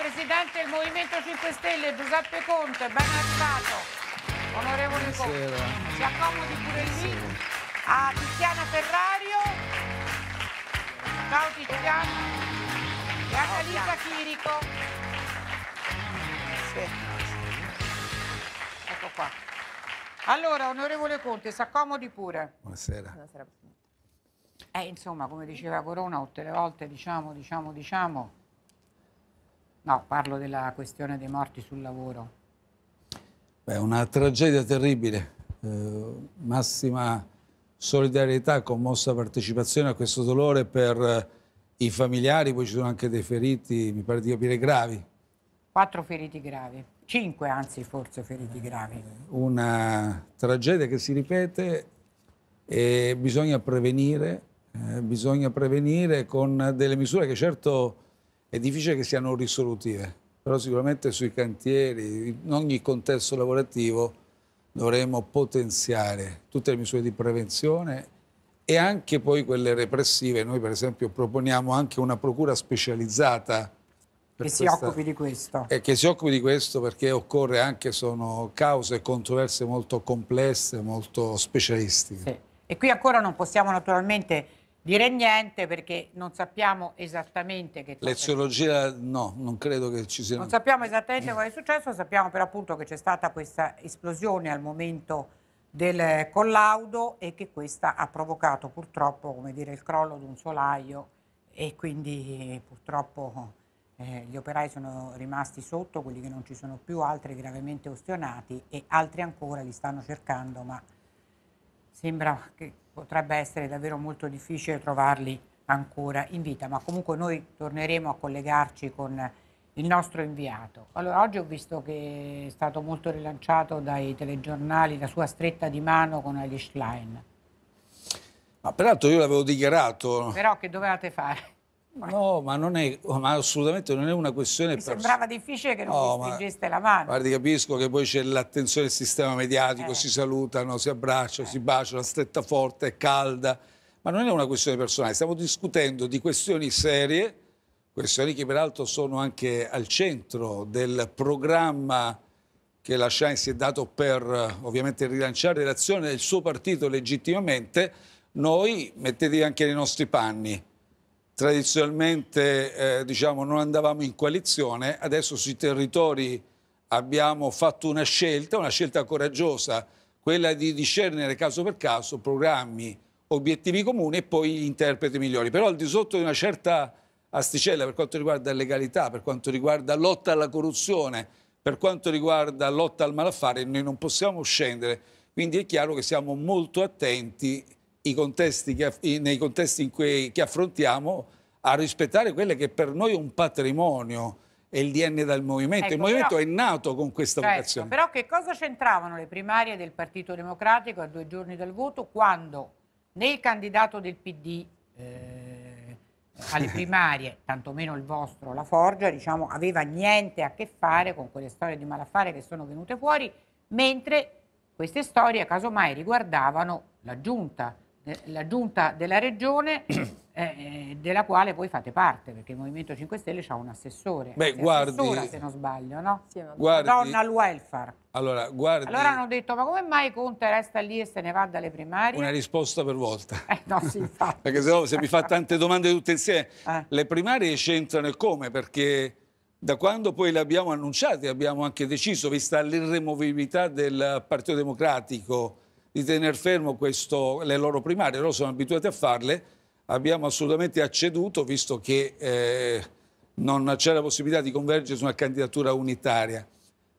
presidente del Movimento 5 Stelle Giuseppe Conte, ben arrivato. Onorevole Buonasera. Conte, si accomodi pure lì. A Tiziana Ferrario. Ciao Tiziana. E a Calisa Chirico. Sì. Ecco qua. Allora, onorevole Conte, si accomodi pure. Buonasera. Buonasera. Eh, insomma, come diceva Corona tutte le volte, diciamo, diciamo, diciamo, No, parlo della questione dei morti sul lavoro. Beh, una tragedia terribile. Eh, massima solidarietà, commossa partecipazione a questo dolore per eh, i familiari, poi ci sono anche dei feriti, mi pare di capire, gravi. Quattro feriti gravi, cinque anzi forse feriti gravi. Una tragedia che si ripete e bisogna prevenire, eh, bisogna prevenire con delle misure che certo è difficile che siano risolutive, però sicuramente sui cantieri, in ogni contesto lavorativo, dovremmo potenziare tutte le misure di prevenzione e anche poi quelle repressive. Noi per esempio proponiamo anche una procura specializzata che si occupi di questo. E che si occupi di questo perché occorre anche, sono cause e controversie molto complesse, molto specialistiche. Sì. E qui ancora non possiamo naturalmente dire niente perché non sappiamo esattamente che L'eziologia no, non credo che ci sia... Non sappiamo esattamente cosa è successo, sappiamo però appunto che c'è stata questa esplosione al momento del collaudo e che questa ha provocato purtroppo come dire, il crollo di un solaio e quindi purtroppo eh, gli operai sono rimasti sotto, quelli che non ci sono più, altri gravemente ostionati e altri ancora li stanno cercando ma sembra che potrebbe essere davvero molto difficile trovarli ancora in vita, ma comunque noi torneremo a collegarci con il nostro inviato. Allora, oggi ho visto che è stato molto rilanciato dai telegiornali la sua stretta di mano con Alice Schlein. Ma peraltro io l'avevo dichiarato. Però che dovevate fare? No, ma non è, ma assolutamente non è una questione... Mi sembrava difficile che non no, mi stringeste la mano. Guardi, capisco che poi c'è l'attenzione del sistema mediatico, eh. si salutano, si abbracciano, eh. si baciano, la stretta forte, è calda, ma non è una questione personale, stiamo discutendo di questioni serie, questioni che peraltro sono anche al centro del programma che la Science si è dato per ovviamente rilanciare l'azione del suo partito legittimamente, noi mettetevi anche nei nostri panni tradizionalmente eh, diciamo, non andavamo in coalizione, adesso sui territori abbiamo fatto una scelta, una scelta coraggiosa, quella di discernere caso per caso programmi, obiettivi comuni e poi gli interpreti migliori. Però al di sotto di una certa asticella per quanto riguarda legalità, per quanto riguarda lotta alla corruzione, per quanto riguarda lotta al malaffare, noi non possiamo scendere. Quindi è chiaro che siamo molto attenti contesti che, nei contesti in cui, che affrontiamo a rispettare quello che per noi è un patrimonio e il DNA del movimento. Ecco, il movimento però, è nato con questa certo, vocazione. Però che cosa c'entravano le primarie del Partito Democratico a due giorni dal voto quando né il candidato del PD eh, alle primarie, tantomeno il vostro, la Forgia, diciamo, aveva niente a che fare con quelle storie di malaffare che sono venute fuori, mentre queste storie casomai riguardavano la giunta eh, la giunta della regione eh, eh, della quale voi fate parte, perché il Movimento 5 Stelle ha un assessore. Beh, guardi, se non sbaglio, no? Sì, guardi, donna al welfare. Allora, guardi, allora hanno detto, ma come mai Conte resta lì e se ne va dalle primarie? Una risposta per volta. Eh, no, sì, perché se no, se mi fa tante domande tutte insieme, eh. le primarie c'entrano e come? Perché da quando poi le abbiamo annunciate abbiamo anche deciso, vista l'irremovibilità del Partito Democratico, di tenere fermo questo, le loro primarie, loro sono abituati a farle, abbiamo assolutamente acceduto visto che eh, non c'era possibilità di convergere su una candidatura unitaria.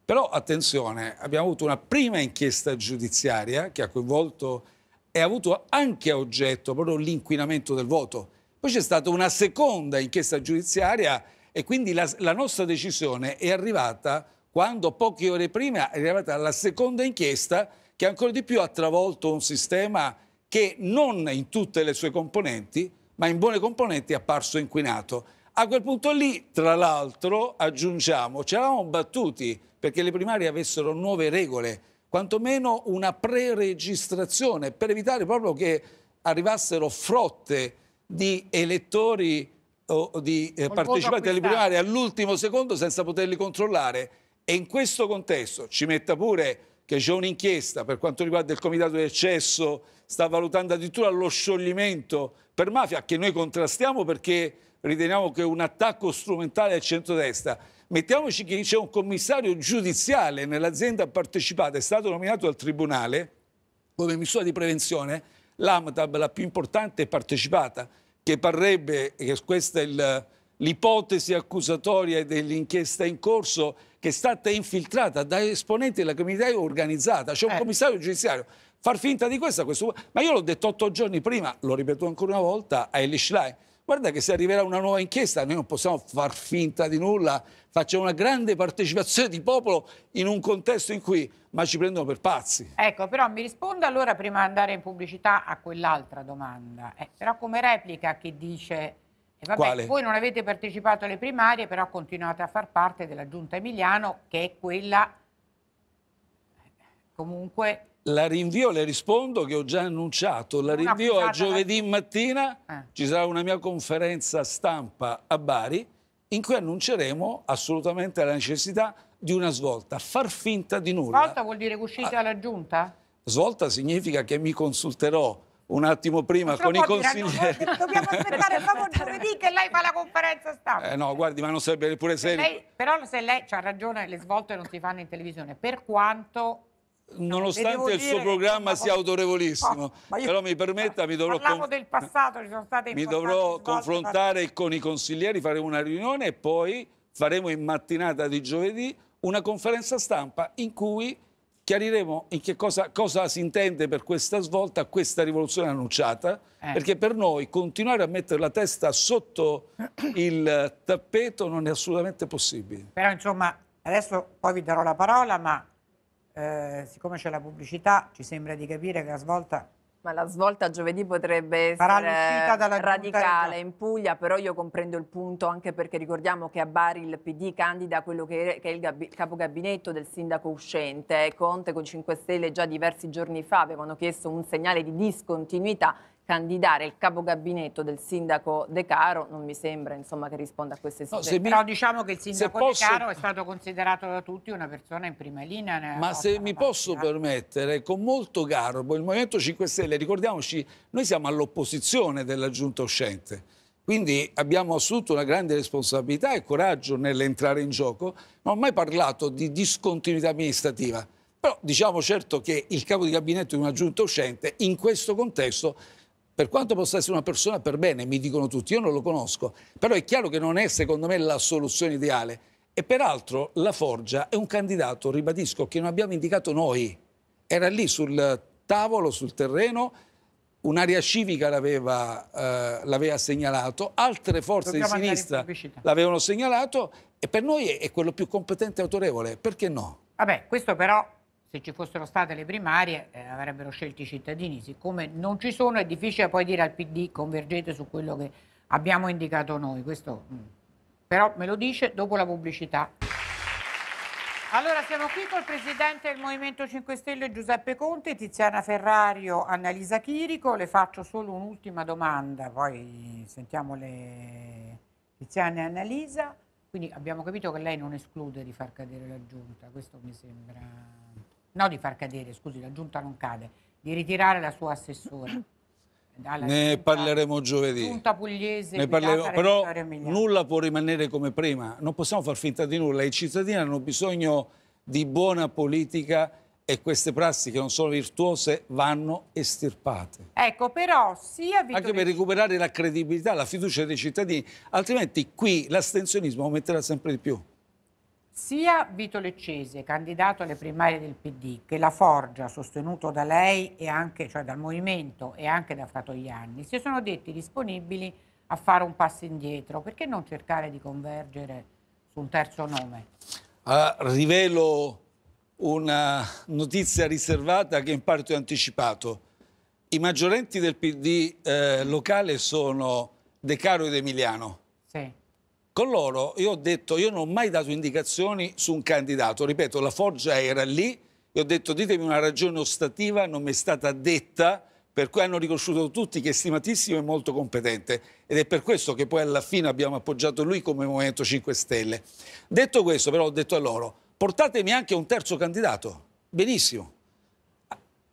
Però attenzione, abbiamo avuto una prima inchiesta giudiziaria che ha coinvolto e ha avuto anche a oggetto proprio l'inquinamento del voto. Poi c'è stata una seconda inchiesta giudiziaria e quindi la, la, nostra decisione è arrivata quando poche ore prima è arrivata la seconda inchiesta che ancora di più ha travolto un sistema che non in tutte le sue componenti, ma in buone componenti è apparso inquinato. A quel punto lì, tra l'altro, aggiungiamo, ci eravamo battuti perché le primarie avessero nuove regole, quantomeno una preregistrazione per evitare proprio che arrivassero frotte di elettori o di eh, partecipanti alle primarie all'ultimo secondo senza poterli controllare. E in questo contesto ci metta pure che c'è un'inchiesta per quanto riguarda il comitato di eccesso, sta valutando addirittura lo scioglimento per mafia, che noi contrastiamo perché riteniamo che è un attacco strumentale al centrodestra. Mettiamoci che c'è un commissario giudiziale nell'azienda partecipata, è stato nominato dal Tribunale come misura di prevenzione, l'AMTAB, la più importante partecipata, che parrebbe, che questa è l'ipotesi accusatoria dell'inchiesta in corso, che è stata infiltrata da esponenti della comunità organizzata, c'è un eh. commissario giudiziario. Far finta di questo, questo... Ma io l'ho detto otto giorni prima, lo ripeto ancora una volta, a Elish Lai. Guarda che se arriverà una nuova inchiesta noi non possiamo far finta di nulla, facciamo una grande partecipazione di popolo in un contesto in cui ma ci prendono per pazzi. Ecco, però mi risponda allora prima di andare in pubblicità a quell'altra domanda. Eh, però come replica che dice Vabbè, Quale? Voi non avete partecipato alle primarie, però continuate a far parte della Giunta Emiliano, che è quella comunque... La rinvio, le rispondo che ho già annunciato, la rinvio a giovedì la... mattina, eh. ci sarà una mia conferenza stampa a Bari, in cui annunceremo assolutamente la necessità di una svolta, far finta di nulla. Svolta vuol dire che uscite ah. dalla Giunta? Svolta significa che mi consulterò un attimo prima con i consiglieri. dobbiamo aspettare proprio giovedì che lei fa la conferenza stampa. Eh no, guardi, ma non sarebbe neppure serio. Se lei, però se lei ha ragione, le svolte non si fanno in televisione, per quanto... Nonostante il suo programma sia autorevolissimo, oh, però mi permetta, mi dovrò, con... passato, ci sono state mi dovrò confrontare per... con i consiglieri, faremo una riunione e poi faremo in mattinata di giovedì una conferenza stampa in cui chiariremo in che cosa, cosa si intende per questa svolta, questa rivoluzione annunciata, eh. perché per noi continuare a mettere la testa sotto il tappeto non è assolutamente possibile. Però insomma, adesso poi vi darò la parola, ma eh, siccome c'è la pubblicità, ci sembra di capire che la svolta ma la svolta giovedì potrebbe essere radicale in Puglia, però io comprendo il punto anche perché ricordiamo che a Bari il PD candida quello che è il capogabinetto del sindaco uscente. Conte con 5 Stelle già diversi giorni fa avevano chiesto un segnale di discontinuità candidare il capogabinetto del sindaco De Caro non mi sembra insomma, che risponda a queste esigenze. No, mi... Però diciamo che il sindaco posso... De Caro è stato considerato da tutti una persona in prima linea. Ma se mi partita. posso permettere, con molto garbo, il Movimento 5 Stelle, ricordiamoci, noi siamo all'opposizione della giunta uscente. Quindi abbiamo assunto una grande responsabilità e coraggio nell'entrare in gioco. Non ho mai parlato di discontinuità amministrativa. Però diciamo certo che il capo di gabinetto di una giunta uscente in questo contesto per quanto possa essere una persona per bene, mi dicono tutti, io non lo conosco, però è chiaro che non è secondo me la soluzione ideale. E peraltro la Forgia è un candidato, ribadisco, che non abbiamo indicato noi. Era lì sul tavolo, sul terreno, un'area civica l'aveva, eh, segnalato, altre forze Dobbiamo di sinistra l'avevano segnalato e per noi è quello più competente e autorevole, perché no? Vabbè, questo però se ci fossero state le primarie eh, avrebbero scelto i cittadini, siccome non ci sono è difficile poi dire al PD convergete su quello che abbiamo indicato noi, questo mm. però me lo dice dopo la pubblicità. Allora siamo qui col Presidente del Movimento 5 Stelle Giuseppe Conte, Tiziana Ferrario, Annalisa Chirico, le faccio solo un'ultima domanda, poi sentiamo le Tiziana e Annalisa, quindi abbiamo capito che lei non esclude di far cadere la giunta, questo mi sembra no di far cadere, scusi, la giunta non cade, di ritirare la sua assessora. ne parleremo giovedì. Giunta pugliese, ne parleremo, però nulla può rimanere come prima, non possiamo far finta di nulla, i cittadini hanno bisogno di buona politica e queste prassi che non sono virtuose vanno estirpate. Ecco, però sia Vito Anche per recuperare la credibilità, la fiducia dei cittadini, altrimenti qui l'astensionismo aumenterà sempre di più. Sia Vito Leccese, candidato alle primarie del PD, che la Forgia, sostenuto da lei e anche, cioè dal movimento e anche da Fratoianni, si sono detti disponibili a fare un passo indietro. Perché non cercare di convergere su un terzo nome? Ah, rivelo una notizia riservata che in parte ho anticipato. I maggiorenti del PD eh, locale sono De Caro ed Emiliano. Sì con loro io ho detto, io non ho mai dato indicazioni su un candidato, ripeto, la Foggia era lì, e ho detto ditemi una ragione ostativa, non mi è stata detta, per cui hanno riconosciuto tutti che è stimatissimo e molto competente ed è per questo che poi alla fine abbiamo appoggiato lui come Movimento 5 Stelle. Detto questo però ho detto a loro, portatemi anche un terzo candidato, benissimo.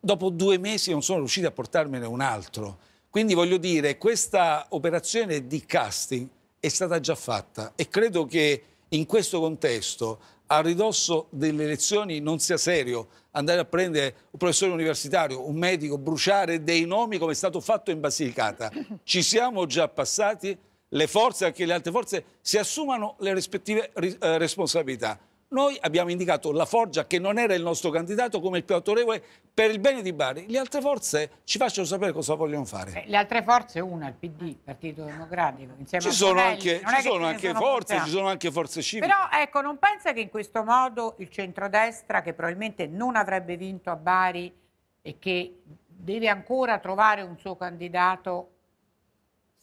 Dopo due mesi non sono riusciti a portarmene un altro. Quindi voglio dire, questa operazione di casting è stata già fatta e credo che in questo contesto a ridosso delle elezioni non sia serio andare a prendere un professore universitario, un medico, bruciare dei nomi come è stato fatto in Basilicata. Ci siamo già passati, le forze, anche le altre forze, si assumano le rispettive eh, responsabilità. Noi abbiamo indicato La Forgia, che non era il nostro candidato, come il più autorevole per il bene di Bari. Le altre forze ci facciano sapere cosa vogliono fare. Eh, le altre forze, una, il PD, il Partito Democratico, insieme ci a sono Fratelli, anche, Ci sono anche sono forze, portate. ci sono anche forze civiche. Però ecco, non pensa che in questo modo il centrodestra, che probabilmente non avrebbe vinto a Bari e che deve ancora trovare un suo candidato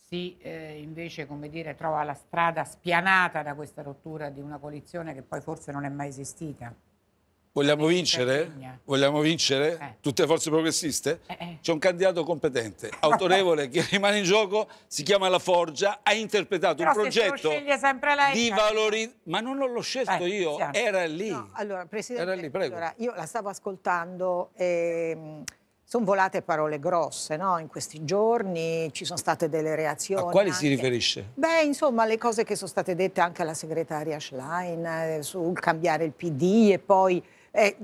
si eh, invece come dire, trova la strada spianata da questa rottura di una coalizione che poi forse non è mai esistita. Vogliamo eh, vincere? Vogliamo vincere? Eh. Tutte le forze progressiste? Eh. eh. C'è un candidato competente, autorevole, che rimane in gioco, si chiama La Forgia, ha interpretato Però un progetto lei, di cioè. valori... Ma non l'ho scelto eh, io, era lì. No, allora, Presidente, era lì, allora, io la stavo ascoltando... E ehm, sono volate parole grosse, no? In questi giorni ci sono state delle reazioni. A quali anche... si riferisce? Beh, insomma, le cose che sono state dette anche alla segretaria Schlein eh, sul cambiare il PD e poi eh,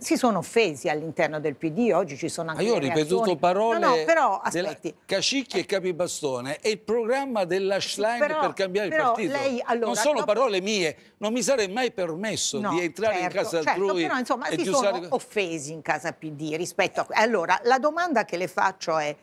si sono offesi all'interno del PD, oggi ci sono ah, anche Ma io ho ripetuto parole no, no, però, aspetti. Cacicchi e Capibastone è il programma della Schlein però, per cambiare il partito. Lei, allora, non sono dopo... parole mie, non mi sarei mai permesso no, di entrare certo, in casa certo, altrui. Però insomma si usare... sono offesi in casa PD rispetto a... Allora, la domanda che le faccio è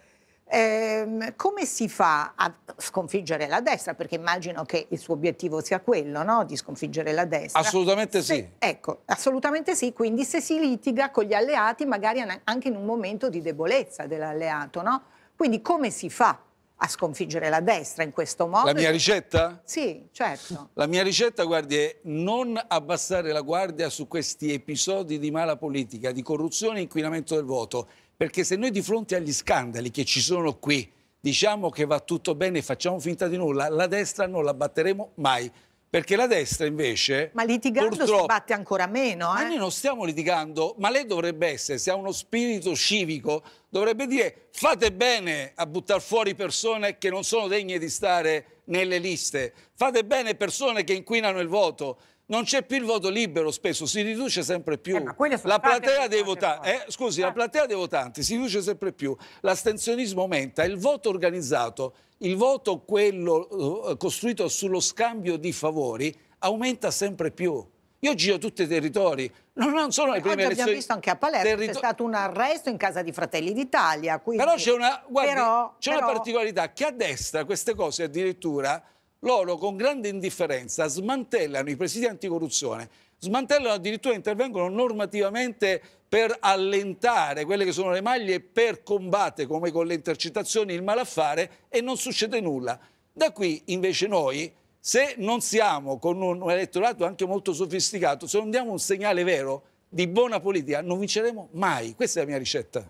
Ehm, come si fa a sconfiggere la destra? Perché immagino che il suo obiettivo sia quello, no? Di sconfiggere la destra. Assolutamente se, sì. Ecco, assolutamente sì. Quindi se si litiga con gli alleati, magari anche in un momento di debolezza dell'alleato, no? Quindi come si fa? a sconfiggere la destra in questo modo. La mia ricetta? Sì, certo. La mia ricetta, guardi, è non abbassare la guardia su questi episodi di mala politica, di corruzione e inquinamento del voto perché se noi di fronte agli scandali che ci sono qui diciamo che va tutto bene e facciamo finta di nulla, la destra non la batteremo mai. Perché la destra invece... Ma litigando si batte ancora meno. Eh? Ma noi non stiamo litigando, ma lei dovrebbe essere, se ha uno spirito civico, dovrebbe dire fate bene a buttare fuori persone che non sono degne di stare nelle liste, fate bene persone che inquinano il voto, non c'è più il voto libero spesso, si riduce sempre più. Eh, la, platea dei votanti, eh, scusi, eh. la platea dei votanti si riduce sempre più, l'astensionismo aumenta, il voto organizzato, il voto quello eh, costruito sullo scambio di favori aumenta sempre più. Io giro tutti i territori, non, sono le eh, prime Oggi elezioni. abbiamo visto anche a Palermo Territo... c'è stato un arresto in casa di Fratelli d'Italia. Quindi... Però c'è una, guardi, però, però... una particolarità, che a destra queste cose addirittura loro con grande indifferenza smantellano i presidi anticorruzione, smantellano addirittura intervengono normativamente per allentare quelle che sono le maglie per combattere, come con le intercettazioni, il malaffare e non succede nulla. Da qui invece noi, se non siamo con un elettorato anche molto sofisticato, se non diamo un segnale vero di buona politica, non vinceremo mai. Questa è la mia ricetta.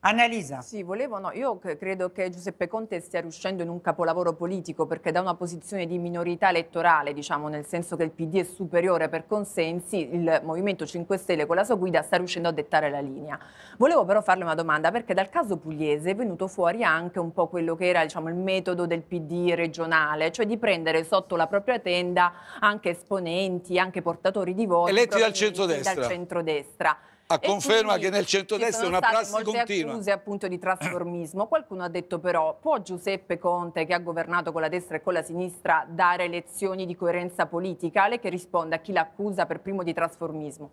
Annalisa. Sì, volevo, no, io credo che Giuseppe Conte stia riuscendo in un capolavoro politico perché da una posizione di minorità elettorale, diciamo nel senso che il PD è superiore per consensi, il Movimento 5 Stelle con la sua guida sta riuscendo a dettare la linea. Volevo però farle una domanda perché dal caso pugliese è venuto fuori anche un po' quello che era diciamo, il metodo del PD regionale, cioè di prendere sotto la propria tenda anche esponenti, anche portatori di voti eletti dal centrodestra. Dal centrodestra. A conferma quindi, che nel centrodestra è una prassi continua. Ci accuse appunto di trasformismo. Qualcuno ha detto però, può Giuseppe Conte, che ha governato con la destra e con la sinistra, dare lezioni di coerenza politica? Lei che risponde a chi l'accusa per primo di trasformismo?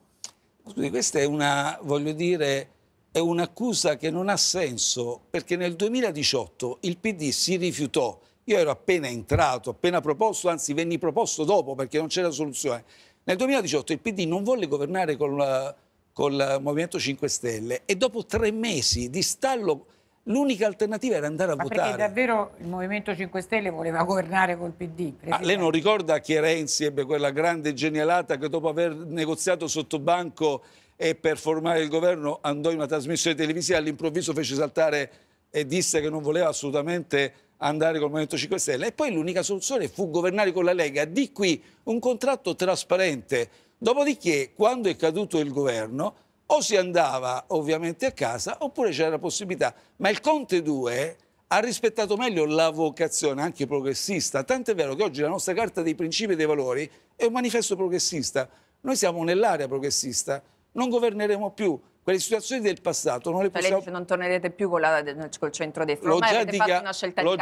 Scusi, questa è una, voglio dire, è un'accusa che non ha senso, perché nel 2018 il PD si rifiutò. Io ero appena entrato, appena proposto, anzi venni proposto dopo perché non c'era soluzione. Nel 2018 il PD non volle governare con la col Movimento 5 Stelle e dopo tre mesi di stallo l'unica alternativa era andare a Ma votare. Perché davvero il Movimento 5 Stelle voleva governare col PD. Ah, lei non ricorda che Renzi ebbe quella grande genialata che dopo aver negoziato sotto banco e per formare il governo andò in una trasmissione televisiva e all'improvviso fece saltare e disse che non voleva assolutamente andare col Movimento 5 Stelle e poi l'unica soluzione fu governare con la Lega. Di qui un contratto trasparente Dopodiché, quando è caduto il governo, o si andava ovviamente a casa oppure c'era la possibilità. Ma il Conte 2 ha rispettato meglio la vocazione anche progressista, tant'è vero che oggi la nostra Carta dei Principi e dei Valori è un manifesto progressista. Noi siamo nell'area progressista, non governeremo più. Quelle situazioni del passato non le possiamo... Lei non tornerete più con la, col centrodestra, l'ho già, dichia...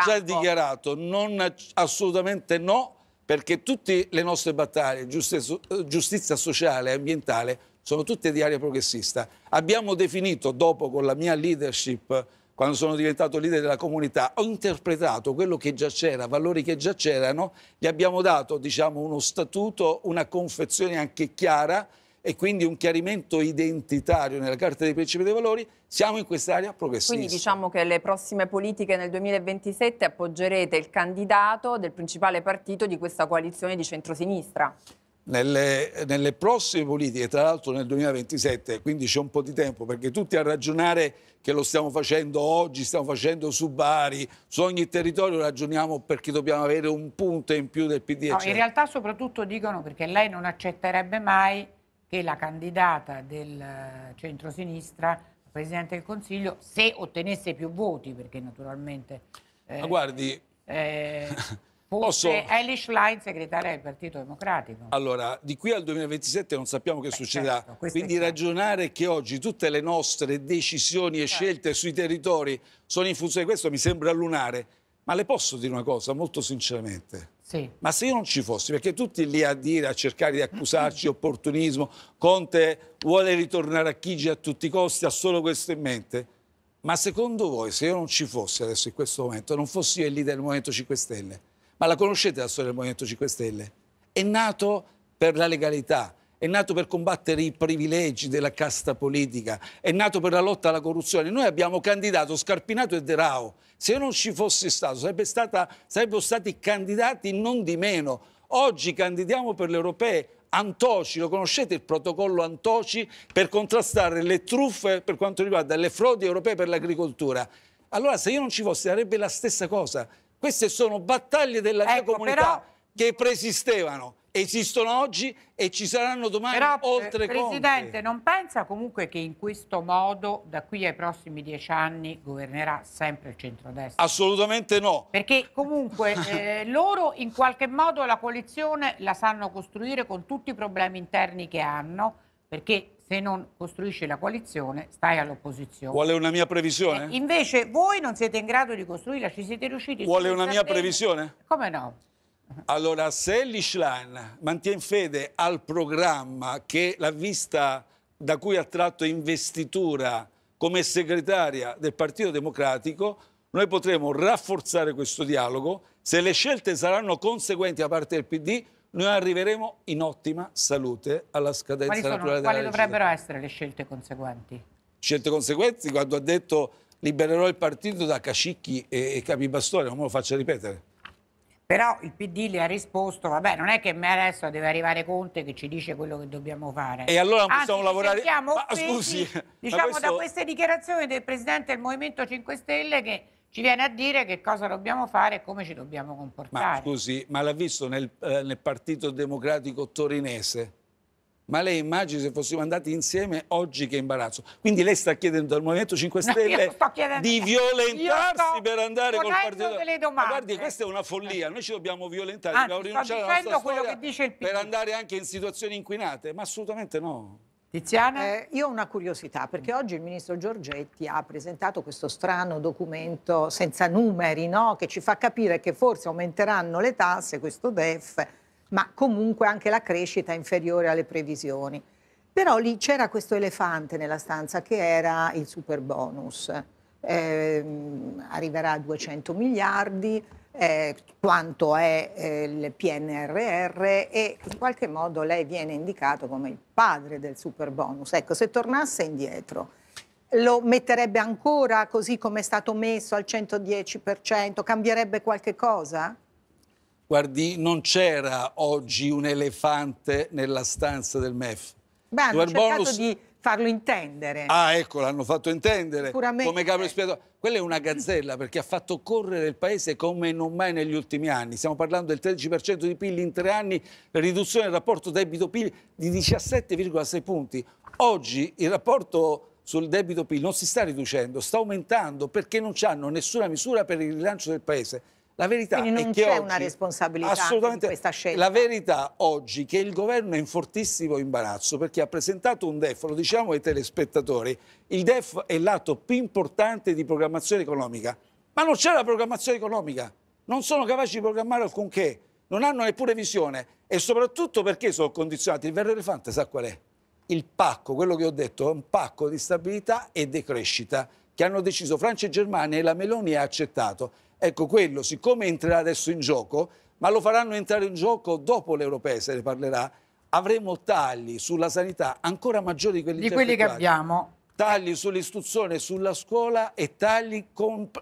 già dichiarato, non, assolutamente no perché tutte le nostre battaglie, giustizia, eh, giustizia sociale e ambientale, sono tutte di area progressista. Abbiamo definito, dopo con la mia leadership, quando sono diventato leader della comunità, ho interpretato quello che già c'era, valori che già c'erano, gli abbiamo dato diciamo, uno statuto, una confezione anche chiara e quindi un chiarimento identitario nella Carta dei Principi dei Valori, siamo in quest'area progressista. Quindi diciamo che le prossime politiche nel 2027 appoggerete il candidato del principale partito di questa coalizione di centrosinistra. Nelle, nelle prossime politiche, tra l'altro nel 2027, quindi c'è un po' di tempo perché tutti a ragionare che lo stiamo facendo oggi, stiamo facendo su Bari, su ogni territorio ragioniamo perché dobbiamo avere un punto in più del PD. No, in realtà soprattutto dicono perché lei non accetterebbe mai che la candidata del eh, centrosinistra, Presidente del Consiglio, se ottenesse più voti, perché naturalmente... Eh, Ma guardi... Eh, Posso... Ellie Schlein, segretaria del Partito Democratico. Allora, di qui al 2027 non sappiamo che Beh, succederà. Certo, Quindi ragionare che oggi tutte le nostre decisioni e certo. scelte sui territori sono in funzione di questo mi sembra lunare. Ma le posso dire una cosa, molto sinceramente. Sì. Ma se io non ci fossi, perché tutti lì a dire, a cercare di accusarci, opportunismo, Conte vuole ritornare a Chigi a tutti i costi, ha solo questo in mente. Ma secondo voi, se io non ci fossi adesso in questo momento, non fossi io il leader del Movimento 5 Stelle, ma la conoscete la storia del Movimento 5 Stelle? È nato per la legalità, è nato per combattere i privilegi della casta politica, è nato per la lotta alla corruzione. Noi abbiamo candidato Scarpinato e De Rao. Se non ci fosse stato, sarebbe stata, sarebbero stati candidati non di meno. Oggi candidiamo per le europee. Antoci, lo conoscete il protocollo Antoci per contrastare le truffe per quanto riguarda le frodi europee per l'agricoltura. Allora se io non ci fossi sarebbe la stessa cosa. Queste sono battaglie della ecco, mia comunità però... che preesistevano esistono oggi e ci saranno domani Però, eh, oltre Presidente, non pensa comunque che in questo modo da qui ai prossimi dieci anni governerà sempre il centrodestra? Assolutamente no. Perché comunque eh, loro in qualche modo la coalizione la sanno costruire con tutti i problemi interni che hanno, perché se non costruisci la coalizione stai all'opposizione. Qual è una mia previsione? Eh, invece voi non siete in grado di costruirla, ci siete riusciti. Qual è una mia previsione? Come no? Allora, se l'Islam mantiene fede al programma che l'ha vista da cui ha tratto investitura come segretaria del Partito Democratico, noi potremo rafforzare questo dialogo. Se le scelte saranno conseguenti da parte del PD, noi arriveremo in ottima salute alla scadenza quali sono, naturale Quali dovrebbero essere le scelte conseguenti? Scelte conseguenti quando ha detto libererò il partito da cacicchi e, e capibastone, non me lo faccia ripetere. Però il PD le ha risposto, vabbè, non è che adesso deve arrivare Conte che ci dice quello che dobbiamo fare. E allora non possiamo Anzi, lavorare... Ma, offesi, scusi, diciamo questo... da queste dichiarazioni del Presidente del Movimento 5 Stelle che ci viene a dire che cosa dobbiamo fare e come ci dobbiamo comportare. Ma scusi, ma l'ha visto nel, eh, nel Partito Democratico Torinese? Ma lei immagini se fossimo andati insieme oggi che imbarazzo. Quindi lei sta chiedendo al Movimento 5 Stelle no, di violentarsi per andare col partito. Delle domande. Ma guardi, questa è una follia. Noi ci dobbiamo violentare, Anzi, dobbiamo rinunciare alla nostra storia dice il PD. per andare anche in situazioni inquinate, ma assolutamente no. Tiziana? Eh, io ho una curiosità, perché oggi il ministro Giorgetti ha presentato questo strano documento senza numeri, no? che ci fa capire che forse aumenteranno le tasse, questo DEF, ma comunque anche la crescita inferiore alle previsioni. Però lì c'era questo elefante nella stanza che era il super bonus. Eh, arriverà a 200 miliardi, eh, quanto è eh, il PNRR e in qualche modo lei viene indicato come il padre del super bonus. Ecco, se tornasse indietro lo metterebbe ancora così come è stato messo al 110%, cambierebbe qualche cosa? Guardi, non c'era oggi un elefante nella stanza del MEF. Beh, hanno Dual cercato bonus... di farlo intendere. Ah, ecco, l'hanno fatto intendere. Sicuramente. Come capo espiatorio. Quella è una gazzella perché ha fatto correre il paese come non mai negli ultimi anni. Stiamo parlando del 13% di PIL in tre anni, la riduzione del rapporto debito-PIL di 17,6 punti. Oggi il rapporto sul debito PIL non si sta riducendo, sta aumentando perché non hanno nessuna misura per il rilancio del paese. La verità Quindi non c'è una responsabilità in questa scelta. La verità oggi è che il governo è in fortissimo imbarazzo perché ha presentato un DEF, lo diciamo ai telespettatori, il DEF è l'atto più importante di programmazione economica, ma non c'è la programmazione economica, non sono capaci di programmare alcunché, non hanno neppure visione e soprattutto perché sono condizionati. Il vero elefante sa qual è? Il pacco, quello che ho detto, è un pacco di stabilità e decrescita che hanno deciso Francia e Germania e la Meloni ha accettato Ecco, quello, siccome entrerà adesso in gioco, ma lo faranno entrare in gioco dopo l'Europea, se ne parlerà, avremo tagli sulla sanità ancora maggiori di quelli, di quelli che abbiamo. Tagli sull'istruzione, sulla scuola e tagli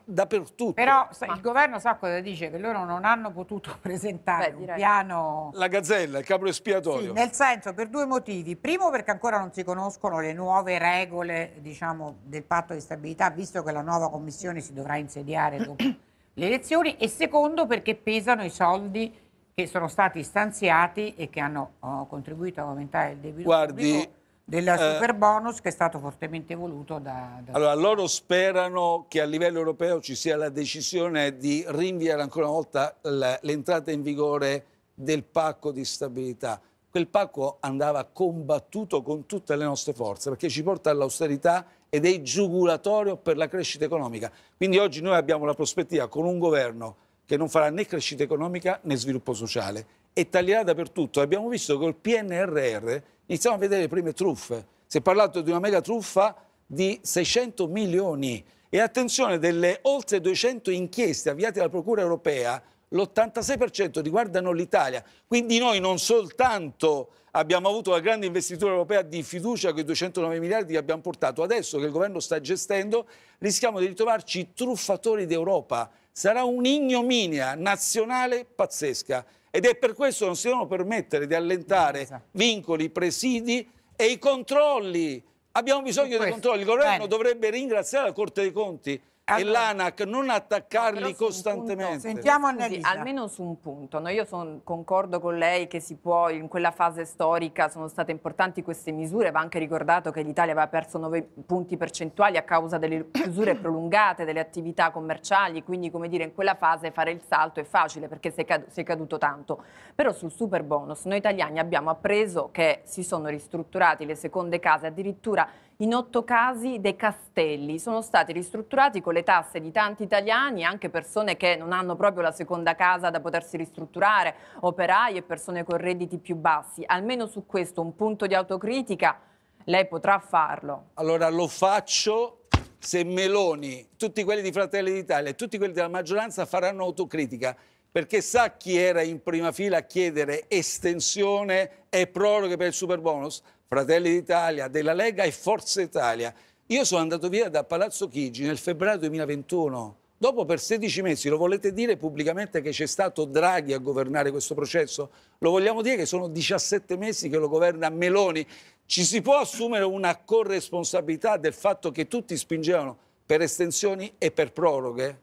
dappertutto. Però Ma... il governo sa cosa dice, che loro non hanno potuto presentare Beh, un piano... La gazzella, il capo espiatorio. Sì, nel senso, per due motivi. Primo, perché ancora non si conoscono le nuove regole, diciamo, del patto di stabilità, visto che la nuova commissione si dovrà insediare dopo le elezioni e secondo perché pesano i soldi che sono stati stanziati e che hanno oh, contribuito a aumentare il debito Guardi, pubblico del eh, super bonus che è stato fortemente voluto da, da, Allora, loro sperano che a livello europeo ci sia la decisione di rinviare ancora una volta l'entrata in vigore del pacco di stabilità quel pacco andava combattuto con tutte le nostre forze perché ci porta all'austerità ed è giugulatorio per la crescita economica. Quindi oggi noi abbiamo la prospettiva con un governo che non farà né crescita economica né sviluppo sociale e taglierà dappertutto. Abbiamo visto che col PNRR iniziamo a vedere le prime truffe. Si è parlato di una mega truffa di 600 milioni e attenzione delle oltre 200 inchieste avviate dalla Procura europea l'86% riguardano l'Italia. Quindi noi non soltanto abbiamo avuto la grande investitura europea di fiducia con i 209 miliardi che abbiamo portato, adesso che il governo sta gestendo rischiamo di ritrovarci truffatori d'Europa. Sarà un'ignominia nazionale pazzesca ed è per questo che non si devono permettere di allentare vincoli, presidi e i controlli. Abbiamo bisogno dei controlli. Il governo Bene. dovrebbe ringraziare la Corte dei Conti allora, e l'ANAC non attaccarli costantemente. sentiamo Annalisa. Scusi, almeno su un punto. No, io son, concordo con lei che si può, in quella fase storica sono state importanti queste misure, va anche ricordato che l'Italia aveva perso 9 punti percentuali a causa delle chiusure prolungate delle attività commerciali, quindi come dire in quella fase fare il salto è facile perché si è, cad si è caduto tanto. Però sul super bonus noi italiani abbiamo appreso che si sono ristrutturati le seconde case, addirittura in otto casi dei castelli. Sono stati ristrutturati con le tasse di tanti italiani, anche persone che non hanno proprio la seconda casa da potersi ristrutturare, operai e persone con redditi più bassi. Almeno su questo un punto di autocritica lei potrà farlo. Allora lo faccio se Meloni, tutti quelli di Fratelli d'Italia e tutti quelli della maggioranza faranno autocritica perché sa chi era in prima fila a chiedere estensione e proroghe per il super bonus? Fratelli d'Italia, della Lega e Forza Italia. Io sono andato via da Palazzo Chigi nel febbraio 2021. Dopo per 16 mesi lo volete dire pubblicamente che c'è stato Draghi a governare questo processo? Lo vogliamo dire che sono 17 mesi che lo governa Meloni? Ci si può assumere una corresponsabilità del fatto che tutti spingevano per estensioni e per proroghe?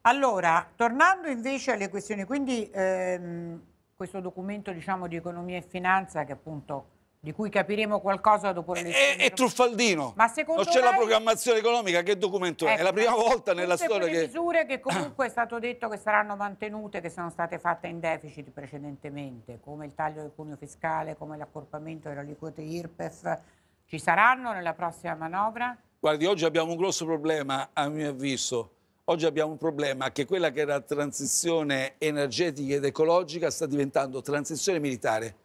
Allora, tornando invece alle questioni, quindi ehm, questo documento diciamo, di economia e finanza che appunto di cui capiremo qualcosa dopo le elezioni. è Truffaldino. Ma secondo non c'è lei... la programmazione economica, che documento ecco, è? È la ecco, prima volta nella storia che... misure che comunque è stato detto che saranno mantenute, che sono state fatte in deficit precedentemente, come il taglio del cuneo fiscale, come l'accorpamento delle aliquote IRPEF, ci saranno nella prossima manovra? Guardi, oggi abbiamo un grosso problema, a mio avviso. Oggi abbiamo un problema che quella che era transizione energetica ed ecologica sta diventando transizione militare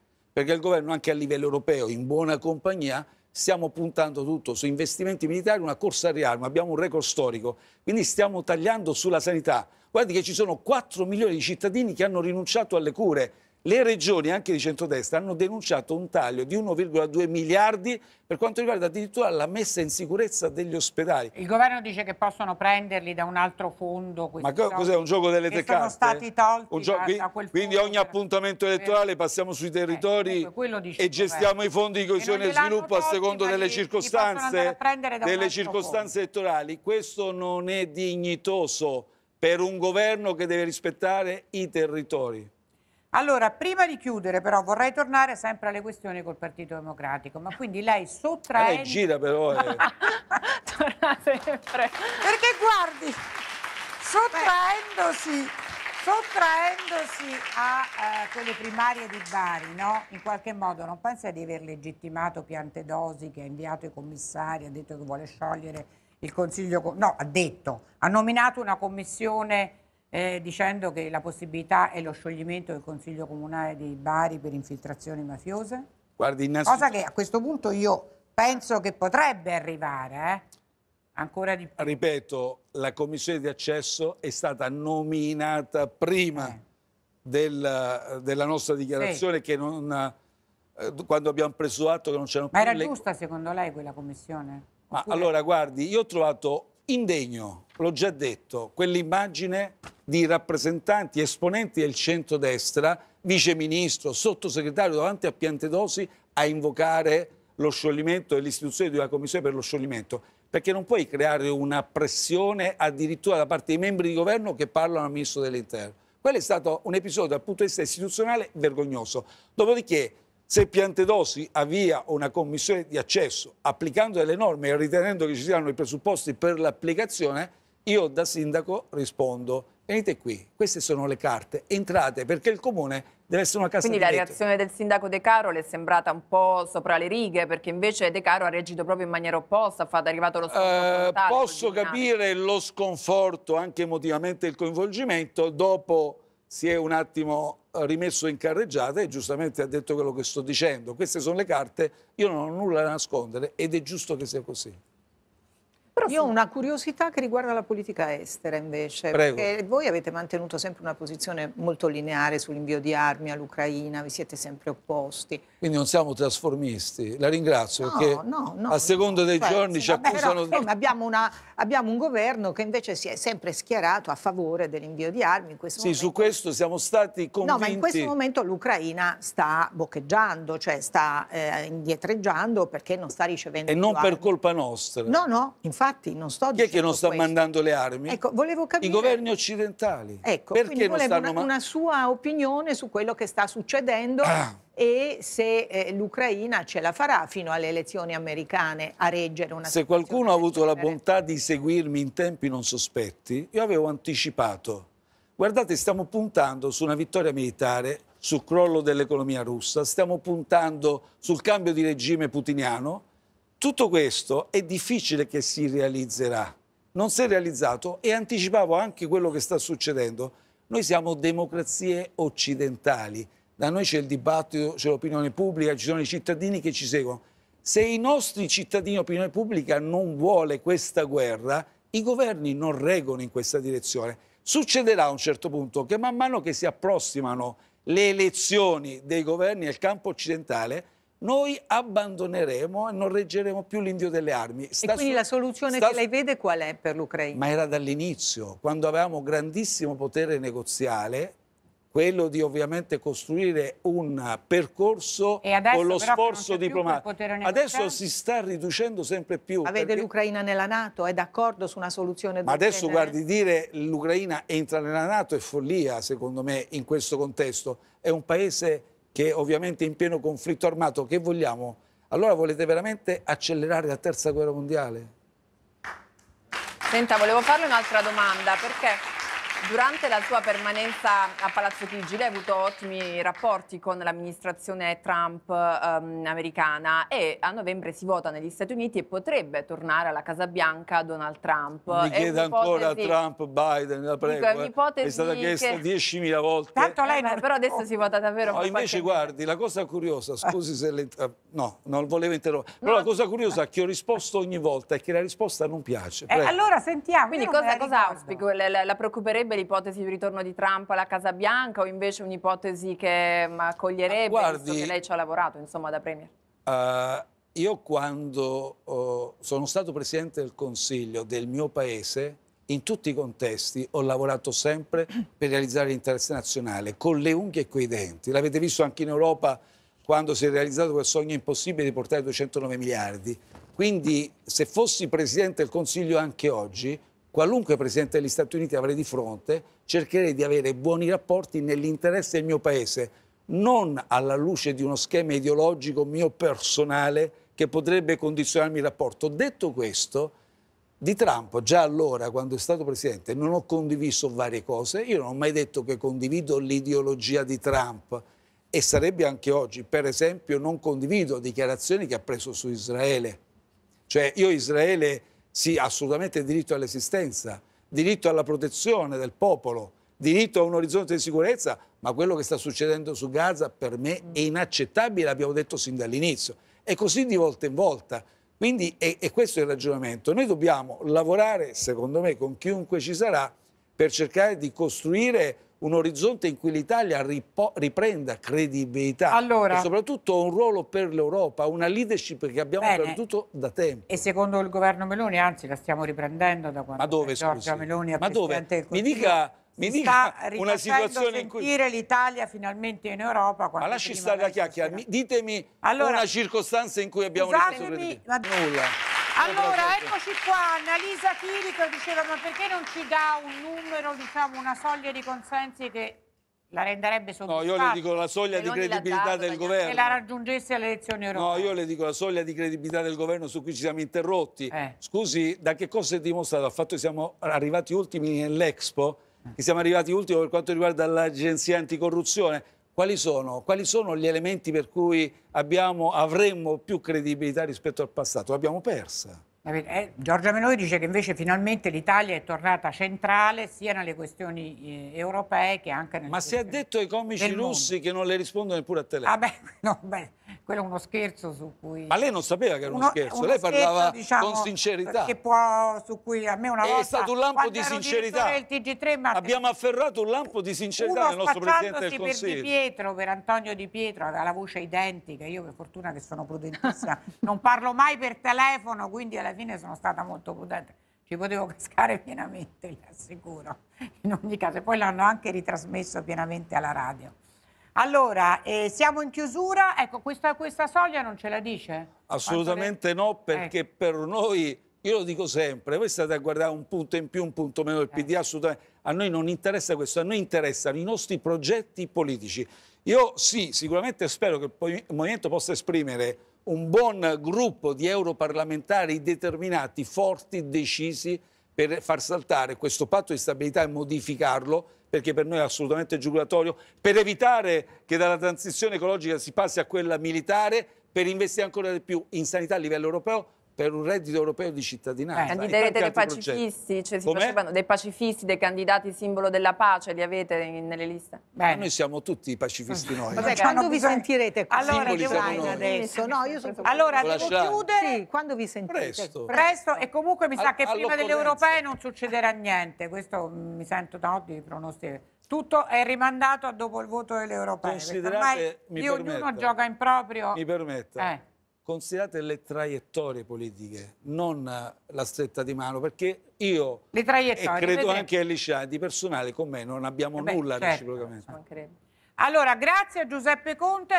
perché il governo anche a livello europeo, in buona compagnia, stiamo puntando tutto su investimenti militari, una corsa al riarmo, abbiamo un record storico, quindi stiamo tagliando sulla sanità. Guardi che ci sono 4 milioni di cittadini che hanno rinunciato alle cure, le regioni anche di centrodestra hanno denunciato un taglio di 1,2 miliardi per quanto riguarda addirittura la messa in sicurezza degli ospedali. Il governo dice che possono prenderli da un altro fondo. Ma cos'è un gioco delle tre sono stati tolti da, qui, da quel Quindi ogni appuntamento eh, elettorale eh. passiamo sui eh, territori eh, e gestiamo i fondi di coesione e, sviluppo a secondo delle li, circostanze, li delle circostanze elettorali. Questo non è dignitoso per un governo che deve rispettare i territori. Allora, prima di chiudere però vorrei tornare sempre alle questioni col Partito Democratico, ma quindi lei sottrae... Lei gira però... Eh. Torna sempre. Perché guardi, sottraendosi, sottraendosi a eh, quelle primarie di Bari, no? in qualche modo non pensa di aver legittimato Piantedosi che ha inviato i commissari, ha detto che vuole sciogliere il Consiglio... No, ha detto, ha nominato una commissione eh, dicendo che la possibilità è lo scioglimento del Consiglio Comunale di Bari per infiltrazioni mafiose? Guardi, innanzitutto... Cosa che a questo punto io penso che potrebbe arrivare, eh? ancora di più. Ripeto, la commissione di accesso è stata nominata prima eh. del, della nostra dichiarazione sì. che non, eh, quando abbiamo preso atto che non c'erano più... Ma era le... giusta secondo lei quella commissione? Ma allora guardi, io ho trovato Indegno, l'ho già detto, quell'immagine di rappresentanti, esponenti del centrodestra, viceministro, sottosegretario davanti a Piantedosi a invocare lo scioglimento e l'istituzione di una commissione per lo scioglimento, perché non puoi creare una pressione addirittura da parte dei membri di governo che parlano al ministro dell'interno. Quello è stato un episodio dal punto di vista istituzionale vergognoso. Dopodiché se Piantedossi avvia una commissione di accesso applicando delle norme e ritenendo che ci siano i presupposti per l'applicazione, io da sindaco rispondo venite qui, queste sono le carte, entrate perché il comune deve essere una casa Quindi la reazione del sindaco De Caro le è sembrata un po' sopra le righe perché invece De Caro ha reagito proprio in maniera opposta, ha fatto arrivato lo sconforto. Eh, posso capire lo sconforto anche emotivamente il coinvolgimento dopo si è un attimo eh, rimesso in carreggiata e giustamente ha detto quello che sto dicendo. Queste sono le carte, io non ho nulla da nascondere ed è giusto che sia così. Però Io ho una curiosità che riguarda la politica estera invece, Prego. perché voi avete mantenuto sempre una posizione molto lineare sull'invio di armi all'Ucraina, vi siete sempre opposti. Quindi non siamo trasformisti, la ringrazio no, perché no, no, a seconda dei cioè, giorni sì, ci vabbè, accusano... Però, insomma, abbiamo, una, abbiamo, un governo che invece si è sempre schierato a favore dell'invio di armi. In questo sì, momento... su questo siamo stati convinti... No, ma in questo momento l'Ucraina sta boccheggiando, cioè sta eh, indietreggiando perché non sta ricevendo... E non armi. per colpa nostra. No, no, infatti infatti non sto dicendo Chi è che non sta mandando le armi? Ecco, volevo capire... I governi occidentali. Ecco, Perché non stanno una, una sua opinione su quello che sta succedendo ah. e se eh, l'Ucraina ce la farà fino alle elezioni americane a reggere una Se qualcuno ha avuto la bontà di seguirmi in tempi non sospetti, io avevo anticipato. Guardate, stiamo puntando su una vittoria militare sul crollo dell'economia russa, stiamo puntando sul cambio di regime putiniano tutto questo è difficile che si realizzerà, non si è realizzato e anticipavo anche quello che sta succedendo. Noi siamo democrazie occidentali, da noi c'è il dibattito, c'è l'opinione pubblica, ci sono i cittadini che ci seguono. Se i nostri cittadini, l'opinione pubblica non vuole questa guerra, i governi non reggono in questa direzione. Succederà a un certo punto che man mano che si approssimano le elezioni dei governi al campo occidentale, noi abbandoneremo e non reggeremo più l'indio delle armi. Sta e quindi su... la soluzione sta... che lei vede qual è per l'Ucraina? Ma era dall'inizio, quando avevamo grandissimo potere negoziale, quello di ovviamente costruire un percorso con lo sforzo diplomatico. Adesso si sta riducendo sempre più. Avete perché... l'Ucraina nella Nato, è d'accordo su una soluzione Ma adesso genere? guardi, dire l'Ucraina entra nella Nato è follia, secondo me, in questo contesto. È un paese che ovviamente in pieno conflitto armato, che vogliamo? Allora volete veramente accelerare la terza guerra mondiale? Senta, volevo farle un'altra domanda, perché Durante la sua permanenza a Palazzo Chigi lei ha avuto ottimi rapporti con l'amministrazione Trump ehm, americana e a novembre si vota negli Stati Uniti e potrebbe tornare alla Casa Bianca Donald Trump. Mi chiede ancora Trump, Biden, la prego. Dico, eh. È stata chiesta che... 10.000 volte. Tanto lei eh, però adesso si vota davvero. No, invece guardi, la cosa curiosa, eh. scusi se le... No, non volevo interrompere. No. la cosa curiosa che ho risposto ogni volta è che la risposta non piace. Eh, allora sentiamo. Quindi cosa, cosa auspico? La, la preoccuperebbe? sarebbe l'ipotesi di ritorno di Trump alla Casa Bianca o invece un'ipotesi che mm, accoglierebbe, ah, Guardi, visto che lei ci ha lavorato insomma, da Premier? Uh, io quando uh, sono stato Presidente del Consiglio del mio Paese, in tutti i contesti ho lavorato sempre per realizzare l'interesse nazionale, con le unghie e coi denti. L'avete visto anche in Europa quando si è realizzato quel sogno impossibile di portare 209 miliardi. Quindi se fossi Presidente del Consiglio anche oggi qualunque presidente degli Stati Uniti avrei di fronte, cercherei di avere buoni rapporti nell'interesse del mio paese, non alla luce di uno schema ideologico mio personale che potrebbe condizionarmi il rapporto. Detto questo, di Trump già allora, quando è stato presidente, non ho condiviso varie cose. Io non ho mai detto che condivido l'ideologia di Trump e sarebbe anche oggi, per esempio, non condivido dichiarazioni che ha preso su Israele. Cioè io Israele sì, assolutamente diritto all'esistenza, diritto alla protezione del popolo, diritto a un orizzonte di sicurezza, ma quello che sta succedendo su Gaza per me mm. è inaccettabile, abbiamo detto sin dall'inizio. È così di volta in volta. Quindi è, è questo il ragionamento. Noi dobbiamo lavorare, secondo me, con chiunque ci sarà, per cercare di costruire un orizzonte in cui l'Italia riprenda credibilità allora, e soprattutto un ruolo per l'Europa, una leadership che abbiamo bene, perduto da tempo. E secondo il governo Meloni, anzi la stiamo riprendendo da quando Ma dove, Giorgia Meloni è Ma Presidente dove? Mi dica, mi dica una situazione in cui... l'Italia finalmente in Europa... Ma lasci stare la chiacchiera, ditemi allora, una circostanza in cui abbiamo ripreso credibilità. Ma... Nulla. Allora, eccoci qua, Annalisa Chirico diceva ma perché non ci dà un numero, diciamo una soglia di consensi che la renderebbe soddisfatta? No, io le dico la soglia di credibilità del governo. Che la raggiungesse alle elezioni europee. No, io le dico la soglia di credibilità del governo su cui ci siamo interrotti. Eh. Scusi, da che cosa è dimostrato? Il fatto che siamo arrivati ultimi nell'Expo? Che siamo arrivati ultimi per quanto riguarda l'agenzia anticorruzione? quali sono, quali sono gli elementi per cui abbiamo, avremmo più credibilità rispetto al passato? L'abbiamo persa. Eh, Giorgia Meloni dice che invece finalmente l'Italia è tornata centrale sia nelle questioni eh, europee che anche nelle Ma si è detto ai comici russi mondo. che non le rispondono neppure a telefono. Ah beh, no, beh, quello è uno scherzo su cui... Ma lei non sapeva che era uno, uno scherzo, uno lei scherzo, parlava diciamo, con sincerità. Che può, su cui a me una è volta... È stato un lampo di sincerità. TG3, Abbiamo afferrato un lampo di sincerità del nostro Presidente del Consiglio. per Di Pietro, per Antonio Di Pietro, aveva la voce identica. Io per fortuna che sono prudentissima, non parlo mai per telefono, quindi alla fine sono stata molto prudente, ci potevo cascare pienamente, le assicuro, in ogni caso. Poi l'hanno anche ritrasmesso pienamente alla radio. Allora, eh, siamo in chiusura, ecco, questa, questa, soglia non ce la dice? Assolutamente no, perché eh. per noi, io lo dico sempre, voi state a guardare un punto in più, un punto meno del PD, eh. assolutamente, a noi non interessa questo, a noi interessano i nostri progetti politici. Io sì, sicuramente spero che il Movimento possa esprimere un buon gruppo di europarlamentari determinati, forti, decisi per far saltare questo patto di stabilità e modificarlo, perché per noi è assolutamente giugulatorio, per evitare che dalla transizione ecologica si passi a quella militare, per investire ancora di più in sanità a livello europeo, per un reddito europeo di cittadinanza. Candiderete eh, dei pacifisti, cioè dei pacifisti, dei candidati simbolo della pace, li avete in, nelle liste? Beh, noi siamo tutti pacifisti noi. Vabbè, quando vi sentirete qui? Allora, Giovanni, adesso. No, io sono allora, devo lasciare. chiudere. Sì, quando vi sentirete? Presto. Presto e comunque mi sa che prima delle europee non succederà niente. Questo mi sento da oggi di pronosticare. Tutto è rimandato a dopo il voto delle europee. Considerate, ormai mi ognuno gioca in proprio. Mi permetta. Eh considerate le traiettorie politiche, non eh, la stretta di mano, perché io e credo anche a di personale con me non abbiamo eh Beh, nulla certo, reciprocamente. Allora, grazie a Giuseppe Conte.